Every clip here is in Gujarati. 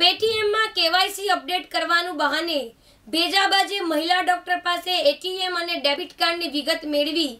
પેટીએમમાં કેવાયસી અપડેટ કરવાનું બહાને ભેજાબાજે મહિલા ડોક્ટર પાસે એટીએમ અને ડેબિટ કાર્ડની વિગત મેળવી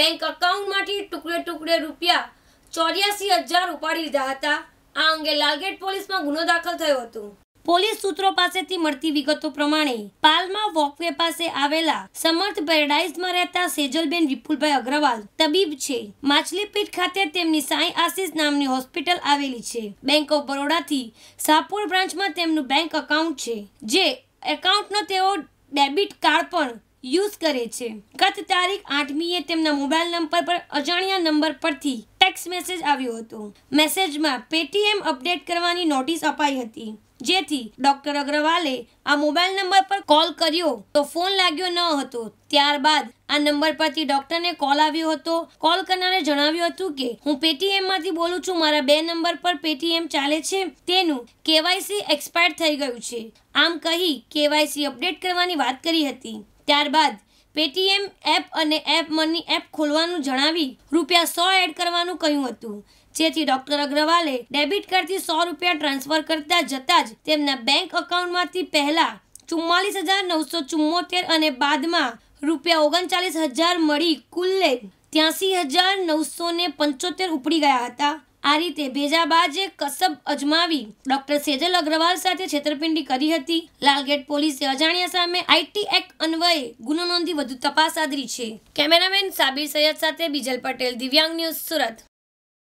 બેંક એકાઉન્ટમાંથી ટુકડે ટુકડે રૂપિયા ચોર્યાસી હજાર ઉપાડી લીધા હતા આ અંગે લાલગેટ પોલીસમાં ગુનો દાખલ થયો હતો પોલીસ સૂત્રો પાસેથી મળતી વિગતો પ્રમાણે પાલમાં વોકવે પાસે આવેલા સમર્થ પેરાડાઇઝમાં રહેતા સેજલબેન વિપુલભાઈ અગ્રવાલ તબીબ છે માછલીપીઠ ખાતે તેમની સાંઈ આશીષ નામની હોસ્પિટલ આવેલી છે બેંક ઓફ બરોડાથી સાપુર બ્રાન્ચમાં તેમનું બેંક એકાઉન્ટ છે જે એકાઉન્ટનો તેઓ ડેબિટ કાર્ડ પણ યુઝ કરે છે ગત તારીખ આઠમીએ તેમના મોબાઈલ નંબર પર અજાણ્યા નંબર પરથી ટેક્સ મેસેજ આવ્યો હતો મેસેજમાં પેટીએમ અપડેટ કરવાની નોટિસ અપાઈ હતી જેથી ડોક્ટર અગ્રવાલે આ મોબાઈલ નંબર પર કોલ કર્યો તો ફોન લાગ્યો ન હતો ત્યારબાદ આ નંબર પરથી ડોક્ટરને કોલ આવ્યો હતો કોલ કરનારે જણાવ્યું હતું કે હું પેટીએમમાંથી બોલું છું મારા બે નંબર પર પેટીએમ ચાલે છે તેનું કેવાયસી એક્સપાયર્ડ થઈ ગયું છે આમ કહી કેવાયસી અપડેટ કરવાની વાત કરી હતી ત્યારબાદ પેટીએમ એપ અને એપ મની એપ ખોલવાનું જણાવી રૂપિયા સો એડ કરવાનું કહ્યું હતું જેથી ડોક્ટર અગ્રવાલે ડેબિટ કાર્ડથી સો રૂપિયા ટ્રાન્સફર કરતા જતાં જ તેમના બેંક એકાઉન્ટમાંથી પહેલાં ચુમ્માલીસ હજાર નવસો ચુમ્મોતેર અને બાદમાં રૂપિયા ઓગણચાલીસ હજાર મળી કુલ્લે ત્યાંસી હજાર નવસો પંચોતેર ઉપડી ગયા હતા આ રીતે ભેજાબાજે કસબ અજમાવી ડોક્ટર સેજલ અગ્રવાલ સાથે છેતરપિંડી કરી હતી લાલગેટ પોલીસે અજાણ્યા સામે આઈટી એક્ટ અન્વયે ગુનો નોંધી વધુ તપાસ આદરી છે કેમેરામેન સાબિર સૈયદ સાથે બિજલ પટેલ દિવ્યાંગ ન્યૂઝ સુરત